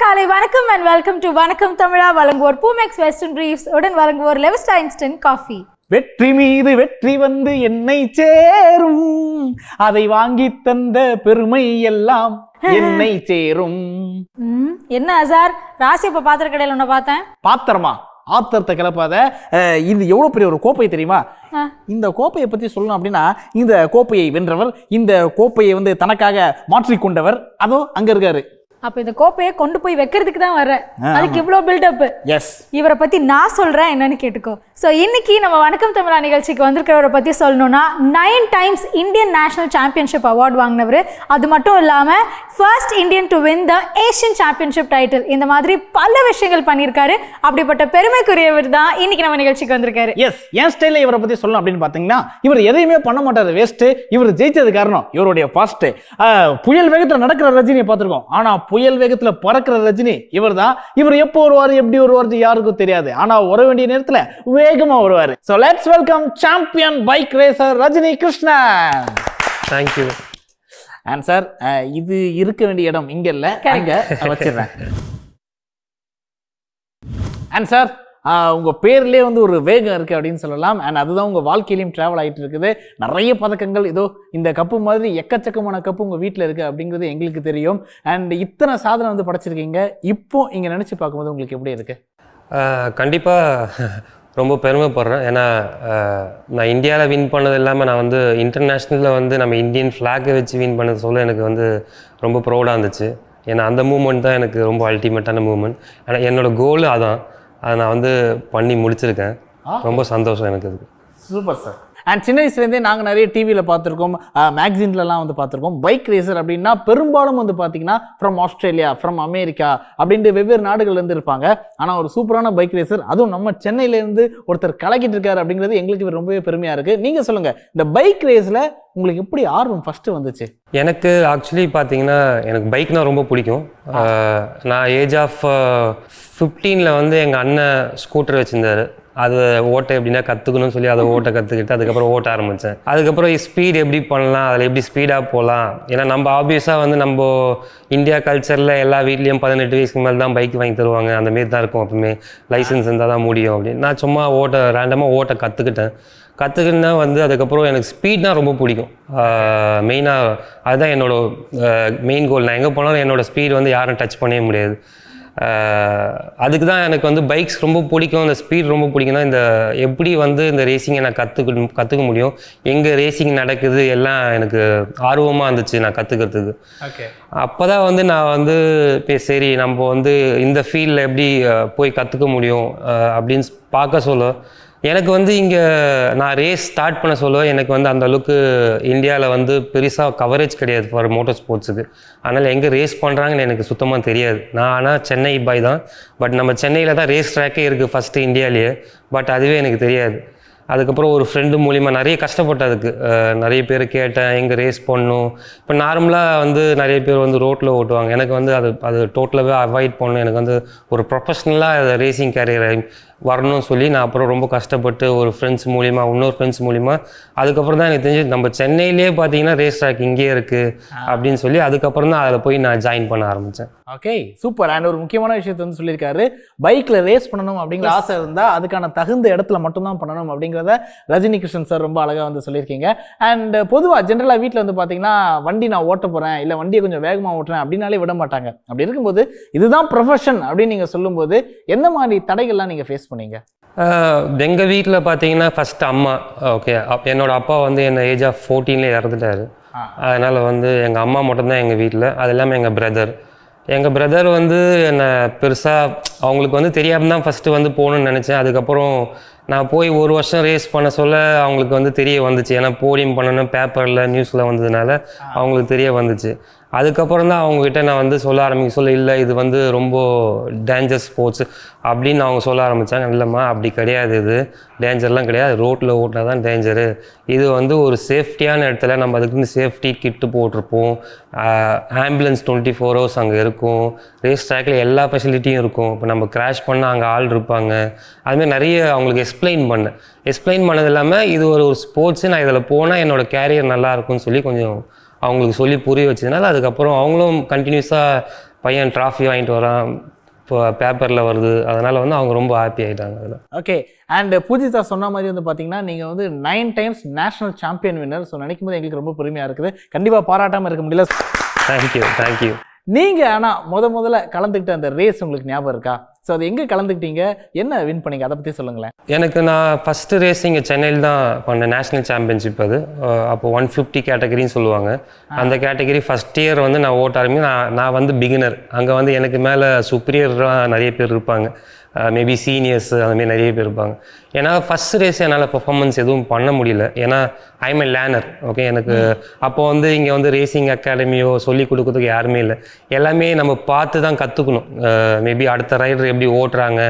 காலை வணக்கம் and welcome to வணக்கம் தமிழா வழங்குவோர் பூமெக்ஸ் வெஸ்டர்ன் பிரீஃப்ஸ் உடன் வழங்குவோர் லெவஸ்டா இன்ஸ்டன்ட் காஃபி வெற்றி மீது வெற்றி வந்து என்னை சேரும் அதை வாங்கி தந்த பெருமை எல்லாம் என்னை சேரும் என்ன சார் ராசி இப்ப பாத்திர கடையில ஒண்ணு பார்த்தேன் பாத்திரமா ஆத்திரத்தை கிளப்பாத இது எவ்வளவு பெரிய ஒரு கோப்பை தெரியுமா இந்த கோப்பையை பத்தி சொல்லணும் அப்படின்னா இந்த கோப்பையை வென்றவர் இந்த கோப்பையை வந்து தனக்காக மாற்றிக்கொண்டவர் அதோ அங்க இருக்காரு அப்ப இந்த கோப்பையை கொண்டு போய் வைக்கிறதுக்கு தான் வரேன் அதுக்கு இவ்வளவு பில்டப் எஸ் இவரை பத்தி நான் சொல்றேன் என்னன்னு கேட்டுக்கோ சோ இன்னைக்கு நம்ம வணக்கம் தமிழா நிகழ்ச்சிக்கு வந்திருக்கிறவரை பத்தி சொல்லணும்னா nine times Indian national championship award வாங்கினவர் அது மட்டும் இல்லாம first Indian to win the Asian championship title இந்த மாதிரி பல விஷயங்கள் பண்ணியிருக்காரு அப்படிப்பட்ட பெருமைக்குரியவர் தான் இன்னைக்கு நம்ம நிகழ்ச்சிக்கு வந்திருக்காரு எஸ் என் ஸ்டைல இவரை பத்தி சொல்லணும் அப்படின்னு பாத்தீங்கன்னா இவர் எதையுமே பண்ண மாட்டாரு வேஸ்ட் இவர் ஜெயிச்சது காரணம் இவருடைய ஃபாஸ்ட் புயல் வேகத்தில் நடக்கிற ரஜினியை பார்த்திருக்கோம் ஆனா புயல் வேகத்தில் பறக்கிற ரஜினி இவர் தான் இவர் எப்போ வருவார் எப்படி வருவார் யாருக்கும் தெரியாது ஆனால் வர வேண்டிய நேரத்தில் வேகமாக வருவார் so let's welcome champion bike racer Rajini Krishnan thank you and sir இது இருக்க வேண்டிய இடம் இங்கே இல்லை அங்கே வச்சிடுறேன் அண்ட் சார் உங்கள் பேர்லேயே வந்து ஒரு வேகம் இருக்குது அப்படின்னு சொல்லலாம் அண்ட் அதுதான் உங்கள் வாழ்க்கையிலையும் ட்ராவல் ஆகிட்டு இருக்குது நிறைய பதக்கங்கள் ஏதோ இந்த கப்பு மாதிரி எக்கச்சக்கமான கப்பு உங்கள் வீட்டில் இருக்குது அப்படிங்கிறது எங்களுக்கு தெரியும் அண்ட் இத்தனை சாதனை வந்து படைச்சிருக்கீங்க இப்போ இங்கே நினச்சி பார்க்கும்போது உங்களுக்கு எப்படி இருக்குது கண்டிப்பாக ரொம்ப பெருமைப்படுறேன் ஏன்னா நான் இந்தியாவில் வின் பண்ணது இல்லாமல் நான் வந்து இன்டர்நேஷ்னலில் வந்து நம்ம இந்தியன் ஃப்ளாகை வச்சு வின் பண்ணது சொல்ல எனக்கு வந்து ரொம்ப ப்ரௌடாக இருந்துச்சு ஏன்னா அந்த மூமெண்ட் தான் எனக்கு ரொம்ப அல்டிமேட்டான மூமெண்ட் ஆனால் என்னோடய கோலு அதான் அதை நான் வந்து பண்ணி முடிச்சிருக்கேன் ரொம்ப சந்தோஷம் எனக்கு அதுக்கு சூப்பர் சார் அண்ட் சின்ன வயசுலேருந்தே நாங்கள் நிறைய டிவியில் பார்த்துருக்கோம் மேக்சின்லலாம் வந்து பார்த்துருக்கோம் பைக் ரேசர் அப்படின்னா பெரும்பாலும் வந்து பார்த்தீங்கன்னா ஃப்ரம் ஆஸ்திரேலியா ஃப்ரம் அமெரிக்கா அப்படின்ட்டு வெவ்வேறு நாடுகள்லேருந்து இருப்பாங்க ஆனால் ஒரு சூப்பரான பைக் ரேசர் அதுவும் நம்ம சென்னையிலேருந்து ஒருத்தர் கலக்கிட்டு இருக்காரு அப்படிங்கிறது எங்களுக்கு ரொம்பவே பெருமையாக இருக்குது நீங்கள் சொல்லுங்கள் இந்த பைக் ரேஸில் உங்களுக்கு எப்படி ஆர்வம் ஃபஸ்ட்டு வந்துச்சு எனக்கு ஆக்சுவலி பார்த்தீங்கன்னா எனக்கு பைக்னால் ரொம்ப பிடிக்கும் நான் ஏஜ் ஆஃப் ஃபிஃப்டீனில் வந்து எங்கள் அண்ணன் ஸ்கூட்டர் வச்சுருந்தாரு அது ஓட்டை எப்படின்னா கற்றுக்கணும்னு சொல்லி அதை ஓட்ட கற்றுக்கிட்டு அதுக்கப்புறம் ஓட்ட ஆரம்பித்தேன் அதுக்கப்புறம் ஸ்பீட் எப்படி பண்ணலாம் அதில் எப்படி ஸ்பீடாக போகலாம் ஏன்னா நம்ம ஆப்வியஸாக வந்து நம்ம இந்தியா கல்ச்சரில் எல்லா வீட்லேயும் பதினெட்டு வயசுக்கு மேலே தான் பைக் வாங்கி தருவாங்க அந்தமாரி தான் இருக்கும் அப்பவுமே லைசன்ஸ் இருந்தால் தான் முடியும் அப்படின்னு நான் சும்மா ஓட்ட ரேண்டமாக ஓட்ட கற்றுக்கிட்டேன் கற்றுக்கினா வந்து அதுக்கப்புறம் எனக்கு ஸ்பீட்னால் ரொம்ப பிடிக்கும் மெயினாக அதுதான் என்னோடய மெயின் கோல் நான் எங்கே போனாலும் என்னோடய ஸ்பீட் வந்து யாரும் டச் பண்ணவே முடியாது அதுக்கு தான் எனக்கு வந்து பைக்ஸ் ரொம்ப பிடிக்கும் இந்த ஸ்பீட் ரொம்ப பிடிக்கும் தான் இந்த எப்படி வந்து இந்த ரேசிங்கை நான் கற்றுக்க கற்றுக்க முடியும் எங்கே ரேசிங் நடக்குது எல்லாம் எனக்கு ஆர்வமாக இருந்துச்சு நான் கற்றுக்கிறதுக்கு அப்போ தான் வந்து நான் வந்து இப்போ சரி நம்ம வந்து இந்த ஃபீல்டில் எப்படி போய் கற்றுக்க முடியும் அப்படின்னு பார்க்க சொல்ல எனக்கு வந்து இங்கே நான் ரேஸ் ஸ்டார்ட் பண்ண சொல்ல எனக்கு வந்து அந்த அளவுக்கு இந்தியாவில் வந்து பெருசாக கவரேஜ் கிடையாது ஃபார் மோட்டர் ஸ்போர்ட்ஸுக்கு அதனால் எங்கே ரேஸ் பண்ணுறாங்கன்னு எனக்கு சுத்தமாக தெரியாது நான் ஆனால் சென்னை பாய் தான் பட் நம்ம சென்னையில் தான் ரேஸ் ட்ராக்கே இருக்குது ஃபஸ்ட்டு இந்தியாவிலேயே பட் அதுவே எனக்கு தெரியாது அதுக்கப்புறம் ஒரு ஃப்ரெண்டு மூலிமா நிறைய கஷ்டப்பட்டேன் அதுக்கு நிறைய பேர் கேட்டேன் எங்கே ரேஸ் பண்ணணும் இப்போ நார்மலாக வந்து நிறைய பேர் வந்து ரோட்டில் ஓட்டுவாங்க எனக்கு வந்து அது அது டோட்டலாகவே அவாய்ட் பண்ணணும் எனக்கு வந்து ஒரு ப்ரொஃபஷ்னலாக ரேசிங் கேரியர் வரணும்னு சொல்லி நான் அப்புறம் ரொம்ப கஷ்டப்பட்டு ஒரு ஃப்ரெண்ட்ஸ் மூலிமா இன்னொரு ஃப்ரெண்ட்ஸ் மூலிமா அதுக்கப்புறம் தான் எனக்கு தெரிஞ்சு நம்ம சென்னையிலே பார்த்தீங்கன்னா ரேஸ் ட்ராக் இங்கேயே இருக்குது அப்படின்னு சொல்லி அதுக்கப்புறம் தான் அதில் போய் நான் ஜாயின் பண்ண ஆரம்பித்தேன் ஓகே சூப்பர் அண்ட் ஒரு முக்கியமான விஷயத்தை வந்து சொல்லியிருக்காரு பைக்கில் ரேஸ் பண்ணணும் அப்படிங்கிற ஆசை இருந்தால் அதுக்கான தகுந்த இடத்துல மட்டும்தான் பண்ணணும் அப்படிங்கிறத ரஜினி கிருஷ்ணன் சார் ரொம்ப அழகாக வந்து சொல்லியிருக்கீங்க அண்ட் பொதுவாக ஜென்ரலாக வீட்டில் வந்து பார்த்தீங்கன்னா வண்டி நான் ஓட்ட போகிறேன் இல்லை வண்டியை கொஞ்சம் வேகமாக ஓட்டுறேன் அப்படின்னாலே விட மாட்டாங்க அப்படி இருக்கும்போது இதுதான் ப்ரொஃபஷன் அப்படின்னு நீங்கள் சொல்லும்போது எந்த மாதிரி தடைகள்லாம் நீங்கள் ஃபேஸ் பண்ணீங்க எங்கள் வீட்டில் பார்த்தீங்கன்னா ஃபஸ்ட்டு அம்மா ஓகே என்னோட என்னோடய அப்பா வந்து என்ன ஏஜ் ஆஃப் ஃபோர்டீன்லேயே இறந்துட்டாரு அதனால் வந்து எங்கள் அம்மா மட்டும்தான் எங்கள் வீட்டில் அது இல்லாமல் எங்கள் பிரதர் எங்கள் பிரதர் வந்து என்னை பெருசாக அவங்களுக்கு வந்து தெரியாமல் தான் ஃபஸ்ட்டு வந்து போகணுன்னு நினச்சேன் அதுக்கப்புறம் நான் போய் ஒரு வருஷம் ரேஸ் பண்ண சொல்ல அவங்களுக்கு வந்து தெரிய வந்துச்சு ஏன்னா போடியம் பண்ணணும் பேப்பரில் நியூஸில் வந்ததுனால அவங்களுக்கு தெரிய வந்துச்சு அதுக்கப்புறம் தான் அவங்கக்கிட்ட நான் வந்து சொல்ல ஆரம்பிக்க சொல்ல இல்லை இது வந்து ரொம்ப டேஞ்சர் ஸ்போர்ட்ஸ் அப்படின்னு அவங்க சொல்ல ஆரம்பித்தாங்க இல்லைம்மா அப்படி கிடையாது இது டேஞ்சர்லாம் கிடையாது ரோட்டில் ஓட்டினா தான் டேஞ்சரு இது வந்து ஒரு சேஃப்டியான இடத்துல நம்ம அதுக்குன்னு சேஃப்டி கிட்டு போட்டிருப்போம் ஆம்புலன்ஸ் டுவெண்ட்டி ஃபோர் ஹவர்ஸ் அங்கே இருக்கும் ரேஸ் ட்ராக்கில் எல்லா ஃபெசிலிட்டியும் இருக்கும் இப்போ நம்ம க்ராஷ் பண்ணால் அங்கே ஆள் இருப்பாங்க அதுமாதிரி நிறைய அவங்களுக்கு எக்ஸ்பிளைன் பண்ணேன் எக்ஸ்பிளைன் பண்ணது இல்லாமல் இது ஒரு ஒரு ஸ்போர்ட்ஸு நான் இதில் போனால் என்னோடய கேரியர் நல்லாயிருக்கும்னு சொல்லி கொஞ்சம் அவங்களுக்கு சொல்லி புரிய வச்சதுனால அதுக்கப்புறம் அவங்களும் கண்டினியூஸாக பையன் ட்ராஃபி வாங்கிட்டு வரான் இப்போ பேப்பரில் வருது அதனால் வந்து அவங்க ரொம்ப ஹாப்பி ஆகிட்டாங்க அதில் ஓகே அண்ட் பூஜிதா சொன்ன மாதிரி வந்து பார்த்தீங்கன்னா நீங்கள் வந்து nine times national champion winner so நினைக்கும் போது எங்களுக்கு ரொம்ப பெருமையாக இருக்குது கண்டிப்பாக பாராட்டாமல் இருக்க முடியல தேங்க்யூ தேங்க்யூ நீங்கள் ஆனால் முத முதல்ல கலந்துக்கிட்ட அந்த ரேஸ் உங்களுக்கு ஞாபகம் இருக்கா ஸோ அது எங்கே கலந்துக்கிட்டீங்க என்ன வின் பண்ணீங்க அதை பற்றி சொல்லுங்களேன் எனக்கு நான் ஃபஸ்ட்டு ரேஸ் இங்கே சென்னையில் தான் பண்ணேன் நேஷனல் சாம்பியன்ஷிப் அது அப்போ ஒன் ஃபிஃப்டி கேட்டகரின்னு சொல்லுவாங்க அந்த கேட்டகரி ஃபஸ்ட் இயர் வந்து நான் ஓட்ட ஆரம்பி நான் நான் வந்து பிகினர் அங்கே வந்து எனக்கு மேலே சுப்பீரியர்லாம் நிறைய பேர் இருப்பாங்க மேபி சீனியர்ஸ் அந்தமாரி நிறைய பேர் இருப்பாங்க ஏன்னா ஃபஸ்ட் ரேஸ் என்னால் பெர்ஃபார்மன்ஸ் எதுவும் பண்ண முடியல ஏன்னா ஐ எ லேனர் ஓகே எனக்கு அப்போது வந்து இங்கே வந்து ரேசிங் அகாடமியோ சொல்லிக் கொடுக்கறதுக்கு யாருமே இல்லை எல்லாமே நம்ம பார்த்து தான் கற்றுக்கணும் மேபி uh, அடுத்த ரைடர் எப்படி ஓட்டுறாங்க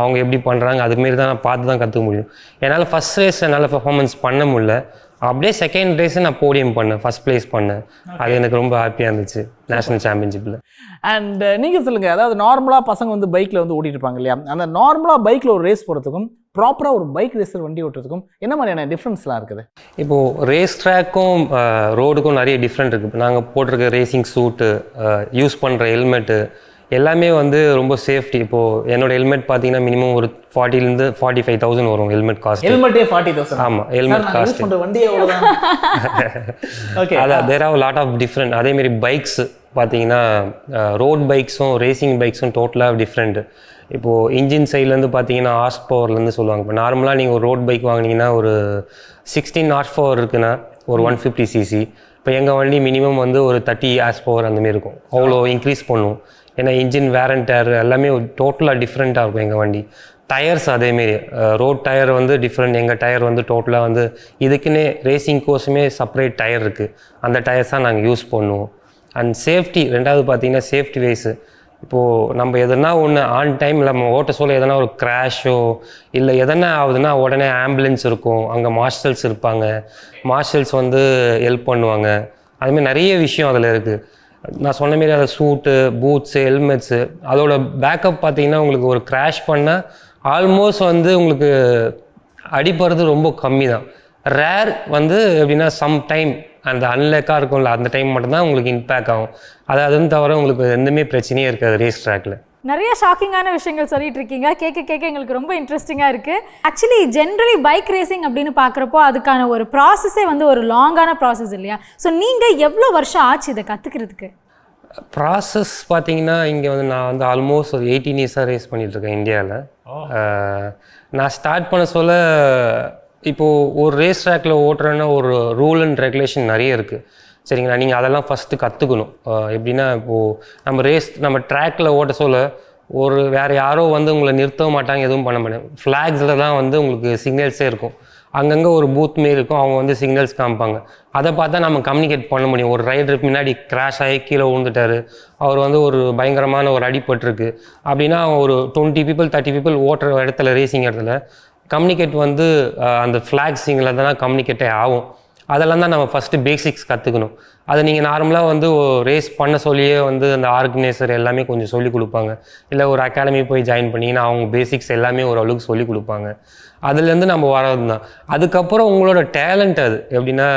அவங்க எப்படி பண்ணுறாங்க அதுமாரி தான் நான் பார்த்து தான் கற்றுக்க முடியும் என்னால் ஃபஸ்ட் ரேஸ் என்னால் பெர்ஃபார்மன்ஸ் பண்ண முடியல அப்படியே செகண்ட் ரேஸ் நான் போடியம் பண்ணேன் ஃபர்ஸ்ட் பிளேஸ் பண்ணேன் அது எனக்கு ரொம்ப ஹாப்பியாக இருந்துச்சு நேஷனல் சாம்பியன்ஷிப்பில் அண்ட் நீங்கள் சொல்லுங்கள் அதாவது நார்மலாக பசங்க வந்து பைக்கில் வந்து ஓட்டிட்டு இருப்பாங்க இல்லையா அந்த நார்மலாக பைக்கில் ஒரு ரேஸ் போகிறதுக்கும் ப்ராப்பராக ஒரு பைக் ரேஸர் வண்டி ஓட்டுறதுக்கும் என்ன மாதிரியான டிஃப்ரென்ஸ்லாம் இருக்குது இப்போது ரேஸ் ட்ராக்கும் ரோடுக்கும் uh, நிறைய டிஃப்ரெண்ட் இருக்குது நாங்கள் போட்டிருக்க ரேசிங் சூட்டு யூஸ் பண்ணுற ஹெல்மெட்டு எல்லாமே வந்து ரொம்ப சேஃப்டி இப்போ என்னோட ஹெல்மெட் பார்த்தீங்கன்னா மினிமம் ஒரு ஃபார்ட்டிலேருந்து ஃபார்ட்டி ஃபைவ் தௌசண்ட் வரும் ஹெல்மெட் காஸ்ட் ஹெல்மெட்டே ஃபார்ட்டி தௌசண்ட் ஆமா ஹெல்மெட் காஸ்ட் வண்டியே ஓகே அதான் there are lot of different அதேமாரி பைக்ஸ் பார்த்தீங்கன்னா ரோட் பைக்ஸும் ரேசிங் பைக்ஸும் டோட்டலாக டிஃப்ரெண்ட் இப்போது இன்ஜின் சைட்லேருந்து பார்த்தீங்கன்னா ஹார்ஸ் பவர்லேருந்து சொல்லுவாங்க இப்போ நார்மலாக நீங்கள் ஒரு ரோட் பைக் வாங்கினீங்கன்னா ஒரு சிக்ஸ்டீன் ஹார்ஸ் பவர் இருக்குன்னா ஒரு ஒன் ஃபிஃப்டி சிசி இப்போ எங்கள் வண்டி மினிமம் வந்து ஒரு தேர்ட்டி ஹார்ஸ் பவர் அந்தமாரி இருக்கும் அவ்வளோ இன்க்ரீஸ் பண்ணும் ஏன்னா இன்ஜின் வேரண்ட் டயர் எல்லாமே டோட்டலாக டிஃப்ரெண்ட்டாக இருக்கும் எங்கள் வண்டி டயர்ஸ் அதேமாரி ரோட் டயர் வந்து டிஃப்ரெண்ட் எங்கள் டயர் வந்து டோட்டலாக வந்து இதுக்குன்னே ரேசிங் கோர்ஸுமே செப்பரேட் டயர் இருக்குது அந்த டயர்ஸ் தான் நாங்கள் யூஸ் பண்ணுவோம் அண்ட் சேஃப்டி ரெண்டாவது பார்த்திங்கன்னா சேஃப்டி வைஸு இப்போது நம்ம எதனா ஒன்று ஆன் டைம் நம்ம ஓட்ட சொல்ல எதனா ஒரு க்ராஷோ இல்லை எதனா ஆகுதுன்னா உடனே ஆம்புலன்ஸ் இருக்கும் அங்கே மார்ஷல்ஸ் இருப்பாங்க மார்ஷல்ஸ் வந்து ஹெல்ப் பண்ணுவாங்க அதுமாதிரி நிறைய விஷயம் அதில் இருக்குது நான் சொன்ன மாரி அதை சூட்டு பூட்ஸு ஹெல்மெட்ஸு அதோட பேக்கப் பார்த்தீங்கன்னா உங்களுக்கு ஒரு க்ராஷ் பண்ணால் ஆல்மோஸ்ட் வந்து உங்களுக்கு அடிப்படுறது ரொம்ப கம்மி தான் ரேர் வந்து எப்படின்னா சம் டைம் அந்த அன்லக்காக இருக்கும்ல அந்த டைம் மட்டும்தான் உங்களுக்கு இம்பேக்ட் ஆகும் அதாவது தவிர உங்களுக்கு எந்தமே பிரச்சனையே இருக்காது ரேஸ் ட்ராக்கில் நிறைய ஷாக்கிங்கான விஷயங்கள் சொல்லிட்டு இருக்கீங்க கேட்க கேட்க எங்களுக்கு ரொம்ப இன்ட்ரெஸ்டிங்காக இருக்குது ஆக்சுவலி ஜென்ரலி பைக் ரேசிங் அப்படின்னு பார்க்குறப்போ அதுக்கான ஒரு ப்ராசஸே வந்து ஒரு லாங்கான ப்ராசஸ் இல்லையா ஸோ நீங்கள் எவ்வளோ வருஷம் ஆச்சு இதை கற்றுக்கிறதுக்கு ப்ராசஸ் பார்த்தீங்கன்னா இங்கே வந்து நான் வந்து ஆல்மோஸ்ட் ஒரு எயிட்டீன் இயர்ஸாக ரேஸ் பண்ணிகிட்ருக்கேன் இந்தியாவில் நான் ஸ்டார்ட் பண்ண சொல்ல இப்போது ஒரு ரேஸ் ட்ராக்கில் ஓட்டுறேன்னா ஒரு ரூல் அண்ட் ரெகுலேஷன் நிறைய இருக்குது சரிங்களா நீங்கள் அதெல்லாம் ஃபஸ்ட்டு கற்றுக்கணும் எப்படின்னா இப்போது நம்ம ரேஸ் நம்ம ட்ராக்கில் ஓட்ட சொல்ல ஒரு வேறு யாரோ வந்து உங்களை நிறுத்தவும் மாட்டாங்க எதுவும் பண்ண மாட்டேன் ஃப்ளாக்ஸில் தான் வந்து உங்களுக்கு சிக்னல்ஸே இருக்கும் அங்கங்கே ஒரு பூத் மாரி இருக்கும் அவங்க வந்து சிக்னல்ஸ் காமிப்பாங்க அதை பார்த்தா நம்ம கம்யூனிகேட் பண்ண முடியும் ஒரு ரைடர் முன்னாடி கிராஷ் ஆகி கீழே விழுந்துட்டாரு அவர் வந்து ஒரு பயங்கரமான ஒரு அடிபட்டிருக்கு அப்படின்னா ஒரு டுவெண்ட்டி பீப்புள் தேர்ட்டி பீப்புள் ஓட்டுற இடத்துல ரேசிங் இடத்துல கம்யூனிகேட் வந்து அந்த ஃப்ளாக் சிங்கில் தான் கம்யூனிகேட்டே ஆகும் அதெல்லாம் தான் நம்ம ஃபஸ்ட்டு பேசிக்ஸ் கற்றுக்கணும் அதை நீங்கள் நார்மலாக வந்து ரேஸ் பண்ண சொல்லியே வந்து அந்த ஆர்கனைசர் எல்லாமே கொஞ்சம் சொல்லிக் கொடுப்பாங்க இல்லை ஒரு அகாடமி போய் ஜாயின் பண்ணிங்கன்னா அவங்க பேசிக்ஸ் எல்லாமே ஓரளவுக்கு சொல்லிக் கொடுப்பாங்க அதுலேருந்து நம்ம வரது தான் அதுக்கப்புறம் உங்களோட டேலண்ட் அது எப்படின்னா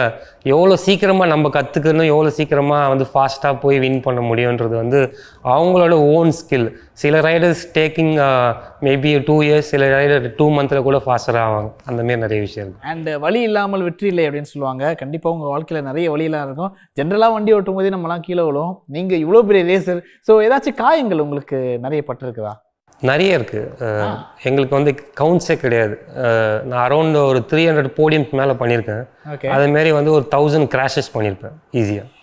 எவ்வளோ சீக்கிரமாக நம்ம கற்றுக்கணும் எவ்வளோ சீக்கிரமாக வந்து ஃபாஸ்ட்டாக போய் வின் பண்ண முடியுன்றது வந்து அவங்களோட ஓன் ஸ்கில் சில riders taking maybe two years சில ரைடர் டூ மந்தில் கூட ஃபாஸ்டராக ஆவாங்க அந்தமாரி நிறைய விஷயம் இருக்குது அண்ட் வழி இல்லாமல் வெற்றி இல்லை அப்படின்னு சொல்லுவாங்க கண்டிப்பாக உங்கள் வாழ்க்கையில் நிறைய வழியெல்லாம் இருக்கும் ஜென்ரலாக வண்டி ஓட்டும் போதே நம்மலாம் கீழே விழும் நீங்கள் இவ்வளோ பெரிய ரேசர் ஸோ ஏதாச்சும் காயங்கள் உங்களுக்கு நிறைய பட்டிருக்குதா நிறைய இருக்குது எங்களுக்கு வந்து கவுண்ட்ஸே கிடையாது நான் அரௌண்ட் ஒரு த்ரீ ஹண்ட்ரட் போடியம்க்கு மேலே பண்ணியிருக்கேன் அதேமாரி வந்து ஒரு தௌசண்ட் கிராஷஸ் பண்ணியிருப்பேன் ஈஸியாக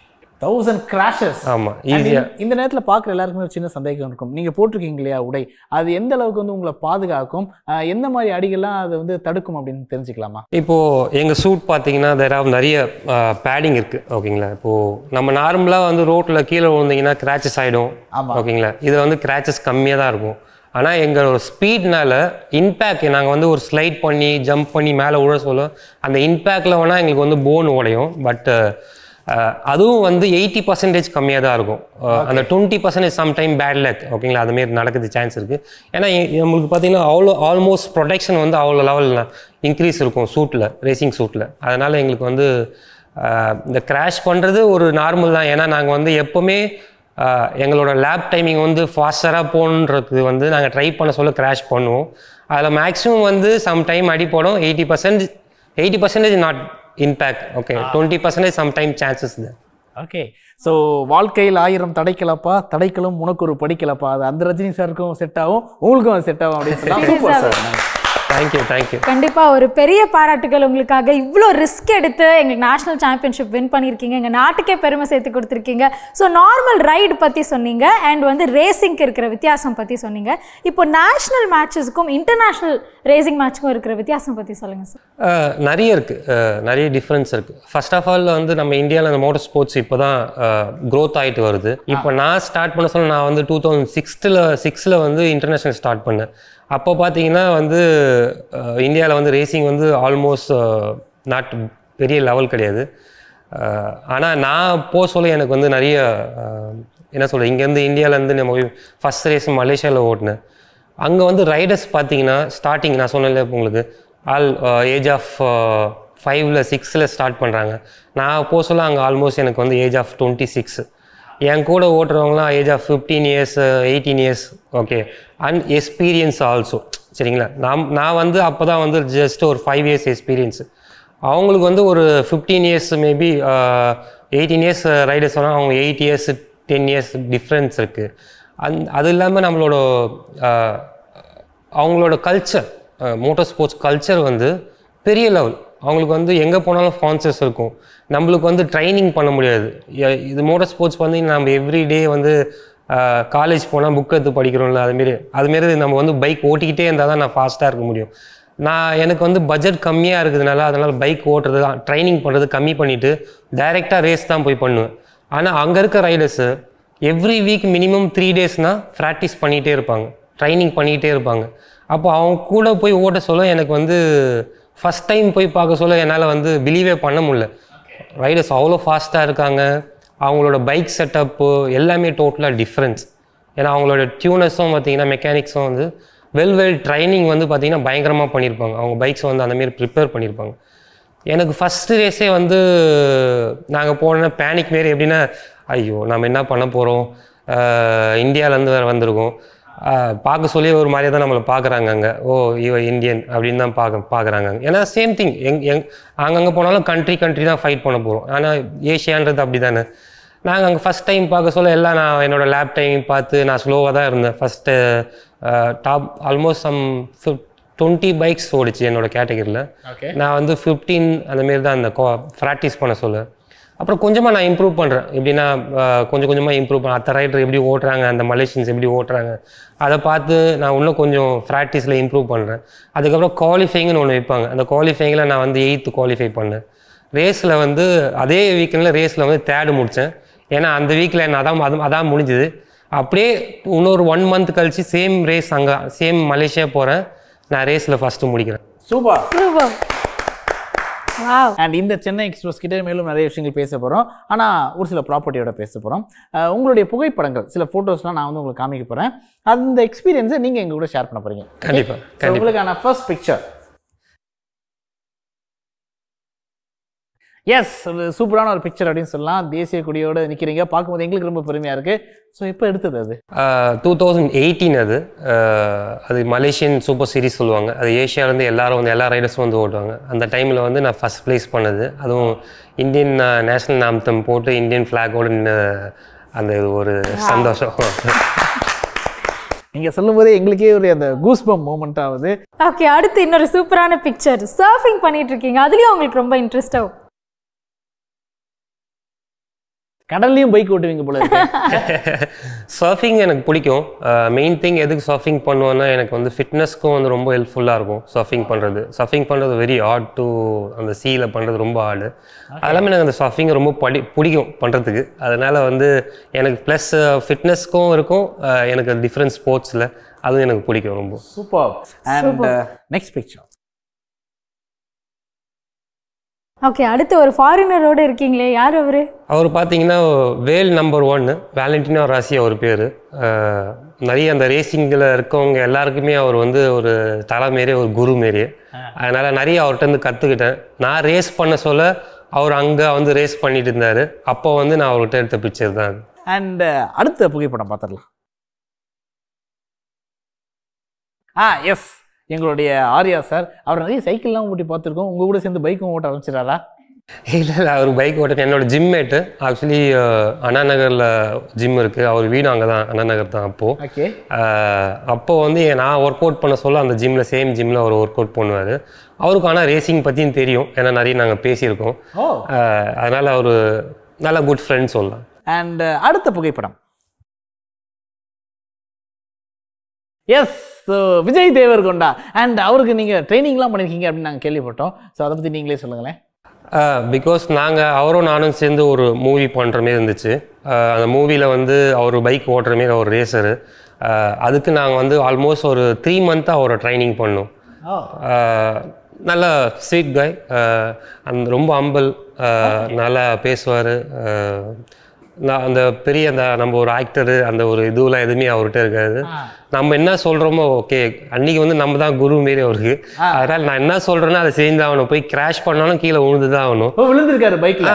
தௌசண்ட் கிராஷஸ் ஆமாம் ஈஸியாக இந்த நேரத்தில் பார்க்குற எல்லாருக்குமே ஒரு சின்ன சந்தேகம் இருக்கும் நீங்கள் போட்டிருக்கீங்க இல்லையா உடை அது எந்த அளவுக்கு வந்து உங்களை பாதுகாக்கும் எந்த மாதிரி அடிகள்லாம் அதை வந்து தடுக்கும் அப்படின்னு தெரிஞ்சுக்கலாமா இப்போது எங்கள் சூட் பார்த்தீங்கன்னா தேராவ் நிறைய பேடிங் இருக்குது ஓகேங்களா இப்போது நம்ம நார்மலாக வந்து ரோட்டில் கீழே விழுந்தீங்கன்னா கிராச்சஸ் ஆகிடும் ஆமாம் ஓகேங்களா இதில் வந்து கிராச்சஸ் கம்மியாக தான் இருக்கும் ஆனால் எங்களோட ஸ்பீட்னால் இம்பேக்ட் நாங்கள் வந்து ஒரு ஸ்லைட் பண்ணி ஜம்ப் பண்ணி மேலே விழ சொல்ல அந்த இம்பேக்டில் வேணால் எங்களுக்கு வந்து போன் உடையும் பட் அதுவும் வந்து எயிட்டி பர்சன்டேஜ் கம்மியாக தான் இருக்கும் அந்த twenty percentage sometime bad luck ஓகேங்களா அதுமாரி நடக்குது சான்ஸ் இருக்குது ஏன்னா நம்மளுக்கு பார்த்தீங்கன்னா அவ்வளோ ஆல்மோஸ்ட் ப்ரொடெக்ஷன் வந்து அவ்வளோ லெவலில் இன்க்ரீஸ் இருக்கும் சூட்டில் ரேசிங் சூட்டில் அதனால் எங்களுக்கு வந்து இந்த கிராஷ் பண்ணுறது ஒரு நார்மல் தான் ஏன்னா நாங்கள் வந்து எப்போவுமே எங்களோட லேப் டைமிங் வந்து ஃபாஸ்டராக போகணுன்றது வந்து நாங்கள் ட்ரை பண்ண சொல்ல க்ராஷ் பண்ணுவோம் அதில் மேக்ஸிமம் வந்து சம் டைம் அடிப்படும் eighty percent eighty percentage not impact okay twenty percentage some time chances தான் ஓகே ஸோ வாழ்க்கையில் ஆயிரம் தடைக்கலப்பா தடைக்கலும் உனக்கு ஒரு படிக்கலப்பா அது அந்த ரஜினி சாருக்கும் செட் ஆகும் உங்களுக்கும் அது செட் ஆகும் அப்படின்னு சொல்லி சார் தேங்க்யூ தேங்க்யூ கண்டிப்பாக ஒரு பெரிய பாராட்டுகள் உங்களுக்காக இவ்வளோ ரிஸ்க் எடுத்து எங்களுக்கு நேஷனல் சாம்பியன்ஷிப் வின் பண்ணியிருக்கீங்க எங்கள் நாட்டுக்கே பெருமை சேர்த்து கொடுத்துருக்கீங்க ஸோ நார்மல் ரைடு பற்றி சொன்னீங்க அண்ட் வந்து ரேசிங்க்கு இருக்கிற வித்தியாசம் பற்றி சொன்னீங்க இப்போ நேஷ்னல் மேட்சஸுக்கும் இன்டர்நேஷ்னல் ரேசிங் மேட்ச்சுக்கும் இருக்கிற வித்தியாசம் பற்றி சொல்லுங்கள் சார் நிறைய இருக்குது நிறைய டிஃப்ரென்ஸ் இருக்குது ஃபர்ஸ்ட் ஆஃப் ஆல் வந்து நம்ம இந்தியாவில் அந்த மோட்டர் ஸ்போர்ட்ஸ் இப்போ தான் க்ரோத் ஆகிட்டு வருது இப்போ நான் ஸ்டார்ட் பண்ண சொல்ல நான் வந்து டூ தௌசண்ட் சிக்ஸ்த்தில் சிக்ஸில் வந்து இன்டர்நேஷனல் ஸ்டார்ட் பண்ணேன் அப்போ பார்த்தீங்கன்னா வந்து இந்தியாவில் வந்து ரேசிங் வந்து ஆல்மோஸ்ட் நாட் பெரிய லெவல் கிடையாது ஆனால் நான் போக சொல்ல எனக்கு வந்து நிறைய என்ன சொல்கிறது இங்கேருந்து இந்தியாவிலேருந்து நம்ம ஃபஸ்ட் ரேஸ் மலேசியாவில் ஓட்டினேன் அங்கே வந்து ரைடர்ஸ் பார்த்தீங்கன்னா ஸ்டார்டிங் நான் சொன்னேன் உங்களுக்கு ஆல் ஏஜ் ஆஃப் ஃபைவ்ல சிக்ஸில் ஸ்டார்ட் பண்ணுறாங்க நான் போக சொல்ல அங்கே ஆல்மோஸ்ட் எனக்கு வந்து ஏஜ் ஆஃப் டுவெண்ட்டி சிக்ஸ் என் கூட ஓட்டுறவங்களாம் age of fifteen years eighteen years okay and experience also சரிங்களா நான் நான் வந்து அப்போ தான் வந்து ஜஸ்ட் ஒரு ஃபைவ் இயர்ஸ் எக்ஸ்பீரியன்ஸ் அவங்களுக்கு வந்து ஒரு fifteen years maybe eighteen years riders வேணால் அவங்க eight years ten years difference இருக்குது அந் அது இல்லாமல் நம்மளோட uh, அவங்களோட கல்ச்சர் மோட்டர் ஸ்போர்ட்ஸ் கல்ச்சர் வந்து பெரிய லெவல் அவங்களுக்கு வந்து எங்கே போனாலும் ஸ்பான்சர்ஸ் இருக்கும் நம்மளுக்கு வந்து ட்ரைனிங் பண்ண முடியாது இது மோட்டர் ஸ்போர்ட்ஸ் வந்து நம்ம எவ்ரி டே வந்து காலேஜ் போனால் புக் எடுத்து படிக்கிறோம்ல அதுமாரி அதுமாரி நம்ம வந்து பைக் ஓட்டிக்கிட்டே இருந்தால் தான் நான் ஃபாஸ்ட்டாக இருக்க முடியும் நான் எனக்கு வந்து பட்ஜெட் கம்மியாக இருக்கிறதுனால அதனால் பைக் ஓட்டுறது தான் ட்ரைனிங் பண்ணுறது கம்மி பண்ணிவிட்டு டைரெக்டாக ரேஸ் தான் போய் பண்ணுவேன் ஆனால் அங்கே இருக்க riders every week minimum three டேஸ்னால் ப்ராக்டிஸ் பண்ணிகிட்டே இருப்பாங்க ட்ரைனிங் பண்ணிக்கிட்டே இருப்பாங்க அப்போ அவங்க கூட போய் ஓட்ட சொல்ல எனக்கு வந்து ஃபஸ்ட் டைம் போய் பார்க்க சொல்ல என்னால் வந்து பிலீவே பண்ண முடில ரைடர்ஸ் அவ்வளோ ஃபாஸ்ட்டாக இருக்காங்க அவங்களோட பைக் செட்டப்பு எல்லாமே டோட்டலாக டிஃப்ரென்ஸ் ஏன்னா அவங்களோட டியூனர்ஸும் பார்த்திங்கன்னா மெக்கானிக்ஸும் வந்து வெல் வெல் ட்ரைனிங் வந்து பார்த்திங்கன்னா பயங்கரமாக பண்ணியிருப்பாங்க அவங்க பைக்ஸ் வந்து அந்தமாரி ப்ரிப்பேர் பண்ணியிருப்பாங்க எனக்கு ஃபஸ்ட்டு ரேஸே வந்து நாங்கள் போன பேனிக் மாரி எப்படின்னா ஐயோ நம்ம என்ன பண்ண போகிறோம் இந்தியாவிலேருந்து வேறு வந்திருக்கோம் பார்க்க சொல்லி ஒரு மாதிரியே தான் நம்மளை பார்க்குறாங்க அங்கே ஓ இவ இந்தியன் அப்படின்னு தான் பார்க்க பார்க்குறாங்க ஏன்னா சேம் திங் எங் எங் அங்கங்கே போனாலும் கண்ட்ரி கண்ட்ரி தான் ஃபைட் பண்ண போகிறோம் ஆனால் ஏஷியான்றது அப்படி தானே நாங்கள் அங்கே ஃபஸ்ட் டைம் பார்க்க சொல்ல எல்லாம் நான் என்னோடய லேப் டைம் பார்த்து நான் ஸ்லோவாக தான் இருந்தேன் first top almost some fifth twenty bikes ஓடிச்சு என்னோடய கேட்டகரியில் நான் வந்து ஃபிஃப்டீன் அந்தமாரி தான் அந்த கோ ப்ராக்டிஸ் பண்ண சொல்லுவேன் அப்புறம் கொஞ்சமாக நான் இம்ப்ரூவ் பண்ணுறேன் எப்படின்னா கொஞ்சம் கொஞ்சமாக இம்ப்ரூவ் பண்ணேன் அத்த ரைடர் எப்படி ஓட்டுறாங்க அந்த மலேசியன்ஸ் எப்படி ஓட்டுறாங்க அதை பார்த்து நான் இன்னும் கொஞ்சம் ப்ராக்டிஸில் இம்ப்ரூவ் பண்ணுறேன் அதுக்கப்புறம் குவாலிஃபைங்னு ஒன்று வைப்பாங்க அந்த குவாலிஃபைங்கில் நான் வந்து எயித்து குவாலிஃபை பண்ணேன் ரேஸில் வந்து அதே வீக்கெண்டில் ரேஸில் வந்து தேர்டு முடித்தேன் ஏன்னா அந்த வீக்கில் என்ன அதான் அது அதான் முடிஞ்சுது அப்படியே இன்னொரு ஒன் மந்த் கழித்து சேம் ரேஸ் அங்கே சேம் மலேசியா போகிறேன் நான் ரேஸில் ஃபஸ்ட்டு முடிக்கிறேன் சூப்பர் சூப்பர் அண்ட் இந்த சென்னை எக்ஸ்பிரஸ் கிட்டே மேலும் நிறைய விஷயங்கள் பேச போகிறோம் ஆனால் ஒரு சில ப்ராப்பர்ட்டியோட பேச போகிறோம் உங்களுடைய புகைப்படங்கள் சில ஃபோட்டோஸ்லாம் நான் வந்து உங்களுக்கு காமிக்க போகிறேன் அந்த எக்ஸ்பீரியன்ஸை நீங்கள் எங்கள் கூட ஷேர் பண்ண போகிறீங்க கண்டிப்பாக உங்களுக்கான ஃபர்ஸ்ட் பிக்சர் எஸ் ஒரு சூப்பரான ஒரு பிக்சர் அப்படின்னு சொல்லலாம் தேசிய கொடியோடு நிற்கிறீங்க பார்க்கும்போது எங்களுக்கு ரொம்ப பெருமையாக இருக்குது ஸோ இப்போ எடுத்தது அது டூ தௌசண்ட் எயிட்டீன் அது அது மலேசியன் சூப்பர் சீரீஸ் சொல்லுவாங்க அது ஏஷியாவிலேருந்து எல்லாரும் வந்து எல்லா ரைடர்ஸும் வந்து ஓடுவாங்க அந்த டைமில் வந்து நான் ஃபஸ்ட் ப்ளேஸ் பண்ணது அதுவும் இந்தியன் நேஷ்னல் நாம்தம் போட்டு இந்தியன் ஃப்ளாகோடு அந்த ஒரு சந்தோஷம் நீங்க சொல்லும் போதே எங்களுக்கே ஒரு அந்த கூஸ் பம் மூமெண்ட் ஆகுது ஓகே அடுத்து இன்னொரு சூப்பரான பிக்சர் சர்ஃபிங் பண்ணிட்டு இருக்கீங்க அதுலயும் உங்களுக்கு ரொம்ப இன்ட்ரெஸ்ட் ஆகும் கடல்லையும் பைக் ஓட்டுவீங்க போல சர்ஃபிங் எனக்கு பிடிக்கும் மெயின் uh, திங் எதுக்கு சர்ஃபிங் பண்ணுவோன்னா எனக்கு வந்து ஃபிட்னஸ்க்கும் வந்து ரொம்ப ஹெல்ப்ஃபுல்லாக இருக்கும் சர்ஃபிங் பண்ணுறது சர்ஃபிங் பண்ணுறது வெரி ஹார்ட் டு அந்த சீயில் பண்ணுறது ரொம்ப ஹார்டு அதெல்லாமே எனக்கு அந்த சர்ஃபிங் ரொம்ப படி பிடிக்கும் பண்ணுறதுக்கு அதனால் வந்து எனக்கு ப்ளஸ் ஃபிட்னஸ்க்கும் uh, இருக்கும் uh, எனக்கு டிஃப்ரெண்ட் ஸ்போர்ட்ஸில் அதுவும் எனக்கு பிடிக்கும் ரொம்ப super and next picture okay அடுத்து ஒரு ஃபாரினரோடு இருக்கீங்களே யார் அவர் அவர் பார்த்தீங்கன்னா வேல் நம்பர் ஒன்னு வேலண்டினோ ராசி அவர் பேர் நிறைய அந்த ரேசிங்கில் இருக்கவங்க எல்லாருக்குமே அவர் வந்து ஒரு தலை மாரி ஒரு குரு மாரி அதனால் நிறைய அவர்கிட்ட கற்றுக்கிட்டேன் நான் ரேஸ் பண்ண சொல்ல அவர் அங்கே வந்து ரேஸ் பண்ணிட்டு இருந்தார் அப்போ வந்து நான் அவர்கிட்ட எடுத்த பிக்சர் தான் அண்ட் அடுத்த புகைப்படம் பார்த்துடலாம் ஆ எஸ் எங்களுடைய ஆர்யா சார் அவர் நிறைய சைக்கிள்லாம் ஓட்டி பார்த்துருக்கோம் உங்கள் கூட சேர்ந்து பைக்கும் ஓட்ட ஆரம்பிச்சிடாரா இல்லை இல்லை அவர் பைக் ஓட்ட என்னோட ஜிம் மேட்டு ஆக்சுவலி அண்ணா நகரில் ஜிம் இருக்குது அவர் வீடு அங்கே தான் அண்ணா நகர் தான் அப்போது ஓகே அப்போது வந்து நான் ஒர்க் அவுட் பண்ண சொல்ல அந்த ஜிம்மில் சேம் ஜிம்மில் அவர் ஒர்க் அவுட் பண்ணுவார் அவருக்கு ஆனால் ரேசிங் பற்றியும் தெரியும் ஏன்னா நிறைய நாங்கள் பேசியிருக்கோம் அதனால் அவர் நல்லா குட் ஃப்ரெண்ட் சொல்லலாம் அண்ட் அடுத்த புகைப்படம் எஸ் ஸோ விஜய் தேவர் கொண்டா அண்ட் அவருக்கு நீங்கள் ட்ரைனிங்லாம் பண்ணியிருக்கீங்க அப்படின்னு நாங்கள் கேள்விப்பட்டோம் ஸோ அதை பற்றி நீங்களே சொல்லுங்களேன் பிகாஸ் நாங்கள் அவரும் நானும் சேர்ந்து ஒரு மூவி பண்ணுற மாரி இருந்துச்சு அந்த மூவியில் வந்து அவர் பைக் ஓட்டுற மாரி அவர் ரேசரு அதுக்கு நாங்கள் வந்து ஆல்மோஸ்ட் ஒரு த்ரீ மந்த்தாக அவரை ட்ரைனிங் பண்ணோம் oh. நல்ல ஸ்வீட் பாய் அந்த ரொம்ப அம்பல் நல்லா பேசுவார் நான் அந்த பெரிய அந்த நம்ம ஒரு ஆக்டரு அந்த ஒரு இதுவெல்லாம் எதுவுமே அவர்கிட்ட இருக்காது நம்ம என்ன சொல்கிறோமோ ஓகே அன்றைக்கி வந்து நம்ம தான் குரு மாரி அவருக்கு அதனால் நான் என்ன சொல்கிறேன்னா அதை செஞ்சு ஆகணும் போய் கிராஷ் பண்ணாலும் கீழே விழுந்துதான் தான் ஆகணும் விழுந்திருக்காரு பைக்கில்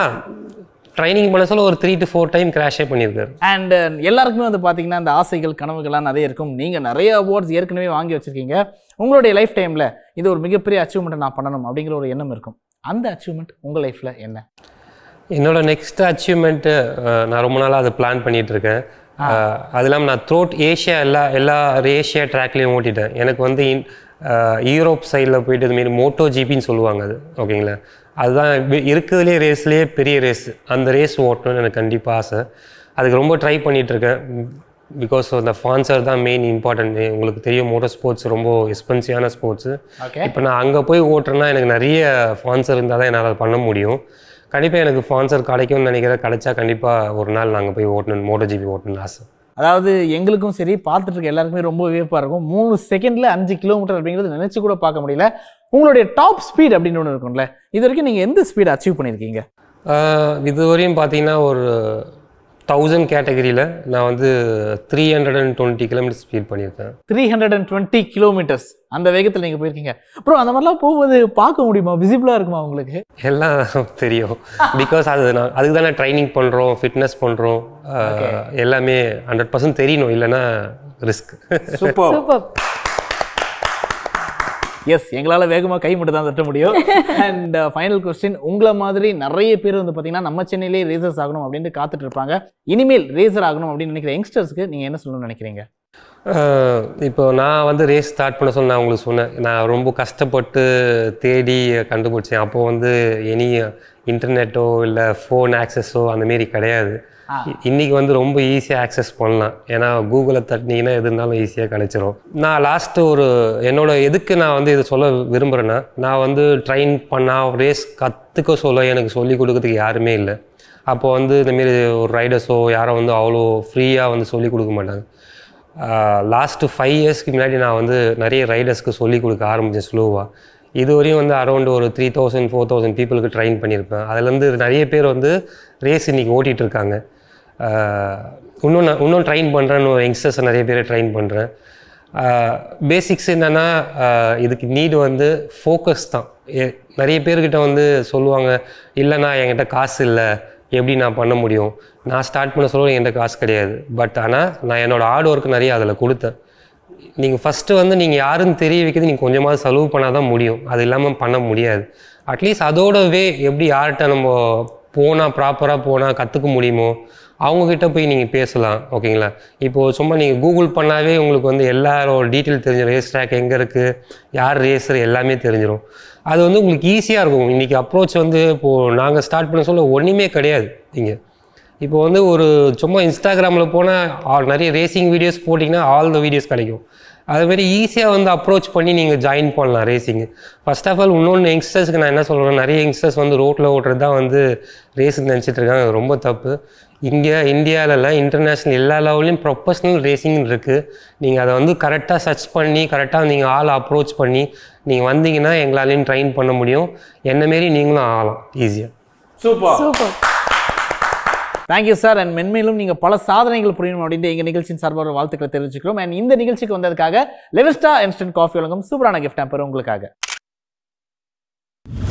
ட்ரைனிங் பண்ண சொல்ல ஒரு த்ரீ டு ஃபோர் டைம் கிராஷே பண்ணியிருக்காரு அண்ட் uh, எல்லாருக்குமே வந்து பார்த்தீங்கன்னா அந்த ஆசைகள் கனவுகள்லாம் நிறைய இருக்கும் நீங்கள் நிறைய அவார்ட்ஸ் ஏற்கனவே வாங்கி வச்சுருக்கீங்க உங்களுடைய லைஃப் டைமில் இது ஒரு மிகப்பெரிய அச்சீவ்மெண்ட்டை நான் பண்ணணும் அப்படிங்கிற ஒரு எண்ணம் இருக்கும் அந்த அச்சீவ்மெண்ட் உங்கள் லைஃப்பில் என்ன என்னோட நெக்ஸ்ட் அச்சீவ்மெண்ட்டு நான் ரொம்ப நாளாக அதை பிளான் பண்ணிட்டு இருக்கேன் அது இல்லாமல் நான் த்ரோட் ஏஷியா எல்லா எல்லா ஏஷியா ட்ராக்லேயும் ஓட்டிட்டேன் எனக்கு வந்து இன் யூரோப் சைடில் போயிட்டு இதுமாரி மோட்டோ ஜிபின்னு சொல்லுவாங்க அது ஓகேங்களா அதுதான் இருக்கிறதுலே ரேஸ்லேயே பெரிய ரேஸ் அந்த ரேஸ் ஓட்டணும்னு எனக்கு கண்டிப்பாக ஆசை அதுக்கு ரொம்ப ட்ரை பண்ணிகிட்ருக்கேன் பிகாஸ் அந்த ஃபான்சர் தான் மெயின் இம்பார்ட்டன்ட் உங்களுக்கு தெரியும் மோட்டர் ஸ்போர்ட்ஸ் ரொம்ப எக்ஸ்பென்சிவான ஸ்போர்ட்ஸு இப்போ நான் அங்கே போய் ஓட்டுறேன்னா எனக்கு நிறைய ஃபான்சர் இருந்தால் தான் என்னால் பண்ண முடியும் கண்டிப்பாக எனக்கு ஃபான்சர் கிடைக்கும்னு நினைக்கிறேன் கிடைச்சா கண்டிப்பாக ஒரு நாள் நாங்கள் போய் ஓட்டணும் மோட்டோ ஜிபி ஓட்டணும்னு ஆசை அதாவது எங்களுக்கும் சரி பார்த்துட்டு இருக்க எல்லாருக்குமே ரொம்ப வியப்பாக இருக்கும் மூணு செகண்டில் அஞ்சு கிலோமீட்டர் அப்படிங்கிறது நினச்சி கூட பார்க்க முடியல உங்களுடைய டாப் ஸ்பீட் அப்படின்னு ஒன்று இருக்கும்ல இது வரைக்கும் நீங்கள் எந்த ஸ்பீட் அச்சீவ் பண்ணியிருக்கீங்க இது வரையும் பார்த்தீங்கன்னா ஒரு தௌசண்ட் கேட்டகரியில் நான் வந்து three hundred and twenty kilometres speed பண்ணியிருக்கேன் three hundred and twenty kilometres அந்த வேகத்தில் நீங்கள் போயிருக்கீங்க அப்புறம் அந்த மாதிரிலாம் போகும்போது பார்க்க முடியுமா விசிபிளாக இருக்குமா உங்களுக்கு எல்லாம் தெரியும் பிகாஸ் அது நான் அதுக்கு தானே ட்ரைனிங் பண்ணுறோம் ஃபிட்னஸ் பண்ணுறோம் எல்லாமே ஹண்ட்ரட் பர்சன்ட் தெரியணும் இல்லைன்னா ரிஸ்க் சூப்பர் எஸ் எங்களால் வேகமாக கை மட்டும் தான் தட்ட முடியும் அண்ட் ஃபைனல் கொஸ்டின் உங்களை மாதிரி நிறைய பேர் வந்து பார்த்தீங்கன்னா நம்ம சென்னையிலே ரேசர்ஸ் ஆகணும் அப்படின்ட்டு காத்துட்டு இருப்பாங்க இனிமேல் ரேசர் ஆகணும் அப்படின்னு நினைக்கிற யங்ஸ்டர்ஸ்க்கு நீங்கள் என்ன சொல்லணும்னு நினைக்கிறீங்க இப்போ நான் வந்து ரேஸ் ஸ்டார்ட் பண்ண சொல்ல நான் உங்களுக்கு சொன்னேன் நான் ரொம்ப கஷ்டப்பட்டு தேடி கண்டுபிடிச்சேன் அப்போது வந்து இனி இன்டர்நெட்டோ இல்லை ஃபோன் ஆக்சஸோ அந்தமாரி கிடையாது இன்றைக்கி வந்து ரொம்ப ஈஸியாக ஆக்சஸ் பண்ணலாம் ஏன்னா கூகுளை தட்டினீங்கன்னா எது இருந்தாலும் ஈஸியாக கிடச்சிரும் நான் லாஸ்ட்டு ஒரு என்னோட எதுக்கு நான் வந்து இதை சொல்ல விரும்புகிறேன்னா நான் வந்து ட்ரெயின் பண்ணால் ரேஸ் கற்றுக்க சொல்ல எனக்கு சொல்லிக் கொடுக்கறதுக்கு யாருமே இல்லை அப்போது வந்து இந்தமாரி ஒரு ரைடர்ஸோ யாரோ வந்து அவ்வளோ ஃப்ரீயாக வந்து சொல்லிக் கொடுக்க மாட்டாங்க லாஸ்ட்டு ஃபைவ் இயர்ஸ்க்கு முன்னாடி நான் வந்து நிறைய ரைடர்ஸ்க்கு சொல்லிக் கொடுக்க ஆரம்பித்தேன் ஸ்லோவாக இது வரையும் வந்து அரௌண்ட் ஒரு த்ரீ தௌசண்ட் ஃபோர் தௌசண்ட் பீப்புளுக்கு ட்ரெயின் பண்ணியிருப்பேன் அதுலேருந்து நிறைய பேர் வந்து ரேஸ் இன்றைக்கி ஓட்டிகிட்ருக்காங்க இன்னும் நான் இன்னும் ட்ரெயின் பண்ணுறேன் இன்னும் யங்ஸ்டர்ஸை நிறைய பேரை ட்ரெயின் பண்ணுறேன் பேசிக்ஸ் என்னென்னா இதுக்கு நீடு வந்து ஃபோக்கஸ் தான் நிறைய பேர்கிட்ட வந்து சொல்லுவாங்க இல்லைனா என்கிட்ட காசு இல்லை எப்படி நான் பண்ண முடியும் நான் ஸ்டார்ட் பண்ண சொல்ல என்கிட்ட காசு கிடையாது பட் ஆனால் நான் என்னோடய ஹார்ட் ஒர்க் நிறைய அதில் கொடுத்தேன் நீங்கள் ஃபஸ்ட்டு வந்து நீங்கள் யாருன்னு தெரிய வைக்கிறது நீங்கள் கொஞ்சமாவது செலவு பண்ணால் தான் முடியும் அது இல்லாமல் பண்ண முடியாது அட்லீஸ்ட் அதோட வே எப்படி யார்கிட்ட நம்ம போனால் ப்ராப்பராக போனால் கற்றுக்க முடியுமோ அவங்கக்கிட்ட போய் நீங்கள் பேசலாம் ஓகேங்களா இப்போது சும்மா நீங்கள் கூகுள் பண்ணாவே உங்களுக்கு வந்து எல்லாரோட டீட்டெயில் தெரிஞ்சிடும் ரேஸ் ட்ராக் எங்கே இருக்குது யார் ரேஸர் எல்லாமே தெரிஞ்சிடும் அது வந்து உங்களுக்கு ஈஸியாக இருக்கும் இன்றைக்கி அப்ரோச் வந்து இப்போது நாங்கள் ஸ்டார்ட் பண்ண சொல்ல ஒன்றுமே கிடையாது நீங்கள் இப்போ வந்து ஒரு சும்மா இன்ஸ்டாகிராமில் போனால் நிறைய ரேசிங் வீடியோஸ் போட்டிங்கன்னா ஆல் த வீடியோஸ் கிடைக்கும் அதுமாரி ஈஸியாக வந்து அப்ரோச் பண்ணி நீங்கள் ஜாயின் பண்ணலாம் ரேசிங்கு ஃபஸ்ட் ஆஃப் ஆல் இன்னொன்று யங்ஸ்டர்ஸ்க்கு நான் என்ன சொல்கிறேன் நிறைய யங்ஸ்டர்ஸ் வந்து ரோட்டில் ஓட்டுறது தான் வந்து ரேஸுன்னு நினச்சிட்டு இருக்காங்க ரொம்ப தப்பு இங்கே இந்தியாவிலலாம் இன்டர்நேஷ்னல் எல்லா லெவல்லையும் ப்ரொஃபஷ்னல் ரேசிங் இருக்குது நீங்கள் அதை வந்து கரெக்டாக சர்ச் பண்ணி கரெக்டாக நீங்கள் ஆள் அப்ரோச் பண்ணி நீங்கள் வந்தீங்கன்னா எங்களாலையும் ட்ரெயின் பண்ண முடியும் என்னமாரி நீங்களும் ஆகலாம் ஈஸியாக super super thank you sir and மென்மேலும் நீங்கள் பல சாதனைகள் புரியணும் அப்படின்ட்டு எங்கள் நிகழ்ச்சியின் சார்பாக வாழ்த்துக்களை தெரிவிச்சுக்கிறோம் அண்ட் இந்த நிகழ்ச்சிக்கு வந்ததுக்காக லெவிஸ்டா இன்ஸ்டன்ட் காஃபி வழங்கும் சூப்பரான கிஃப்ட் டேம்பர் உங்களுக்காக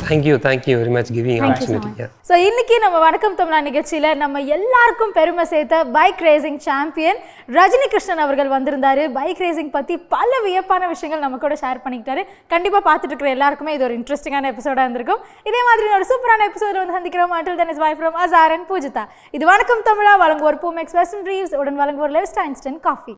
thank you thank you very much giving opportunity so இன்னைக்கு நம்ம வணக்கம் தமிழா நிகழ்ச்சியில் நம்ம எல்லாருக்கும் பெருமை சேர்த்த பைக் ரேசிங் சாம்பியன் ரஜினிகிருஷ்ணன் அவர்கள் வந்திருந்தாரு பைக் ரேசிங் பற்றி பல வியப்பான விஷயங்கள் நம்ம கூட ஷேர் பண்ணிக்கிட்டாரு கண்டிப்பாக பார்த்துட்டு இருக்கிற எல்லாருக்குமே இது ஒரு இன்ட்ரெஸ்டிங்கான எபிசோடாக இருந்திருக்கும் இதே மாதிரி ஒரு சூப்பரான எபிசோட வந்து சந்திக்கிறோம் until then is bye from Azhar and Poojitha இது வணக்கம் தமிழா வழங்குவோர் பூம் எக்ஸ்பிரஸ் ட்ரீவ்ஸ் உடன் வழங்குவோர் லெவ் ஸ்டான்ஸ்டன் காஃபி